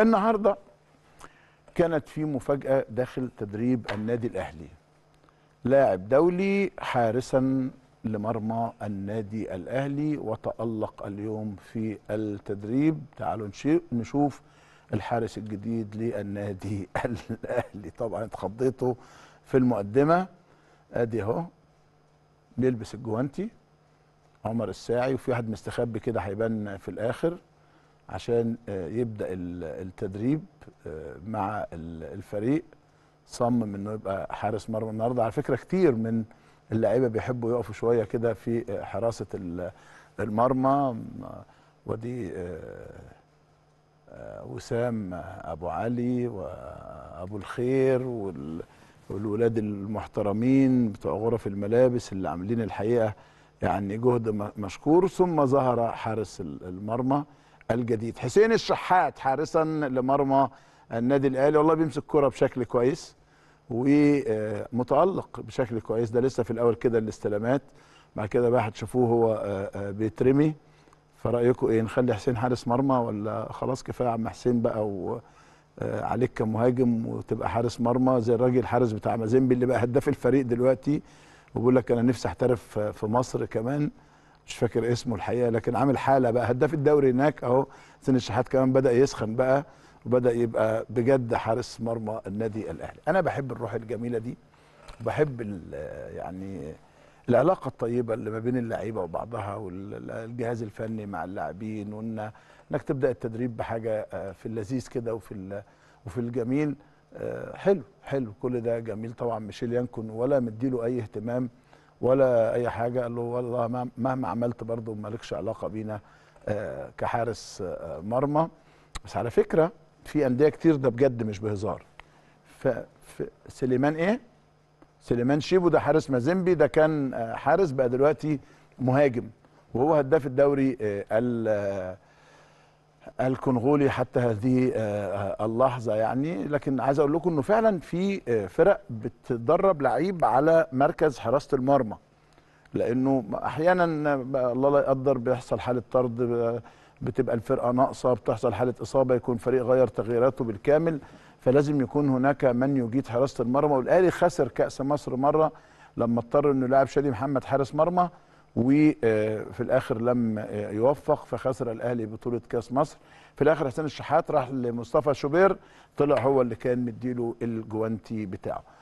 النهارده كانت في مفاجاه داخل تدريب النادي الاهلي لاعب دولي حارسا لمرمى النادي الاهلي وتالق اليوم في التدريب تعالوا نشوف الحارس الجديد للنادي الاهلي طبعا اتخضيته في المقدمه ادي اهو بيلبس الجوانتي عمر الساعي وفي واحد مستخبي كده هيبان في الاخر عشان آه، يبدا التدريب آه، مع الفريق صمم انه يبقى حارس مرمى النهارده على فكره كتير من اللعيبه بيحبوا يقفوا شويه كده في آه، حراسه المرمى ودي وسام ابو علي وابو الخير والولاد المحترمين بتوع غرف الملابس اللي عاملين الحقيقه يعني جهد مشكور ثم ظهر حارس المرمى الجديد حسين الشحات حارسا لمرمى النادي الاهلي والله بيمسك كرة بشكل كويس ومتالق بشكل كويس ده لسه في الاول كده الاستلامات بعد كده بقى هتشوفوه هو آه، آه، بيترمي فرايكم ايه نخلي حسين حارس مرمى ولا خلاص كفايه عم حسين بقى وعليك آه، كمهاجم وتبقى حارس مرمى زي الراجل الحارس بتاع مازيمبي اللي بقى هداف الفريق دلوقتي وبيقول لك انا نفسي احترف في مصر كمان مش فاكر اسمه الحقيقه لكن عامل حاله بقى هداف الدوري هناك اهو سن الشحات كمان بدا يسخن بقى وبدا يبقى بجد حارس مرمى النادي الاهلي انا بحب الروح الجميله دي بحب يعني العلاقه الطيبه اللي ما بين اللعيبه وبعضها والجهاز الفني مع اللاعبين وان انك تبدا التدريب بحاجه آه، في اللذيذ كده وفي وفي الجميل آه، حلو حلو كل ده جميل طبعا ميشيل ينكن ولا مديله اي اهتمام ولا اي حاجه قال له والله مهما عملت برضه مالكش علاقه بينا آه، كحارس آه، مرمى بس على فكره في انديه كتير ده بجد مش بهزار سليمان ايه سليمان شيبو ده حارس مازيمبي ده كان آه، حارس بقى دلوقتي مهاجم وهو هداف الدوري ال الكونغولي حتى هذه آه، آه، اللحظه يعني لكن عايز اقول لكم انه فعلا في آه، فرق بتدرب لعيب على مركز حراسه المرمى لانه احيانا الله لا يقدر بيحصل حاله طرد بتبقى الفرقه ناقصه بتحصل حاله اصابه يكون فريق غير تغييراته بالكامل فلازم يكون هناك من يجيد حراسه المرمى والاهلي خسر كاس مصر مره لما اضطر انه لاعب شادي محمد حارس مرمى وفي الاخر لم يوفق فخسر الاهلي بطوله كاس مصر في الاخر حسين الشحات راح لمصطفى شوبير طلع هو اللي كان مديله الجوانتي بتاعه